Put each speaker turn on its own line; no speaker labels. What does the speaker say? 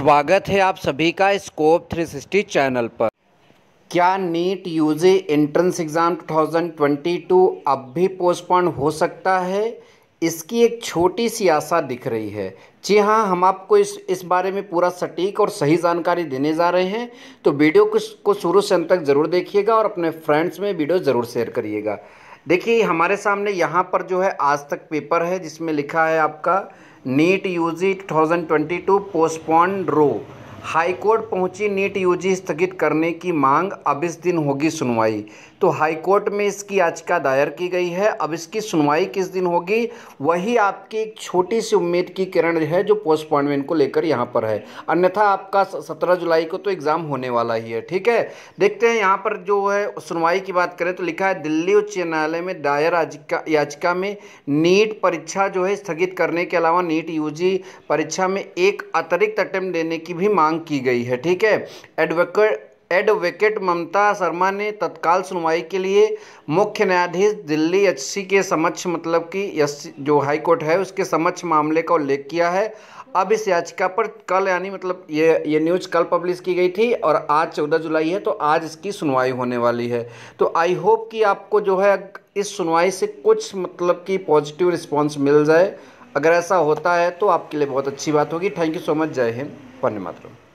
स्वागत है आप सभी का स्कोप 360 चैनल पर क्या नीट यूजी एंट्रेंस एग्ज़ाम 2022 अब भी पोस्टपोन हो सकता है इसकी एक छोटी सी आशा दिख रही है जी हाँ हम आपको इस इस बारे में पूरा सटीक और सही जानकारी देने जा रहे हैं तो वीडियो को, को शुरू से अंत तक ज़रूर देखिएगा और अपने फ्रेंड्स में वीडियो ज़रूर शेयर करिएगा देखिए हमारे सामने यहाँ पर जो है आज तक पेपर है जिसमें लिखा है आपका NEET U twenty two postponed रो हाईकोर्ट पहुंची नीट यूजी स्थगित करने की मांग अब इस दिन होगी सुनवाई तो हाईकोर्ट में इसकी याचिका दायर की गई है अब इसकी सुनवाई किस दिन होगी वही आपकी एक छोटी सी उम्मीद की किरण है जो पोस्टपॉइंटमेंट को लेकर यहाँ पर है अन्यथा आपका सत्रह जुलाई को तो एग्ज़ाम होने वाला ही है ठीक है देखते हैं यहाँ पर जो है सुनवाई की बात करें तो लिखा है दिल्ली उच्च न्यायालय में दायर याचिका में नीट परीक्षा जो है स्थगित करने के अलावा नीट यू परीक्षा में एक अतिरिक्त अटैम्प्ट देने की भी मांग मांग की गई है ठीक है एडवोकेट एडवोकेट ममता शर्मा ने तत्काल सुनवाई के लिए मुख्य न्यायाधीश दिल्ली एचसी के समक्ष मतलब कि जो हाई कोर्ट है उसके समक्ष मामले का उल्लेख किया है अब इस याचिका पर कल यानी मतलब ये ये न्यूज कल पब्लिश की गई थी और आज चौदह जुलाई है तो आज इसकी सुनवाई होने वाली है तो आई होप कि आपको जो है इस सुनवाई से कुछ मतलब कि पॉजिटिव रिस्पॉन्स मिल जाए अगर ऐसा होता है तो आपके लिए बहुत अच्छी बात होगी थैंक यू सो मच जय हिंद वंदे मातरम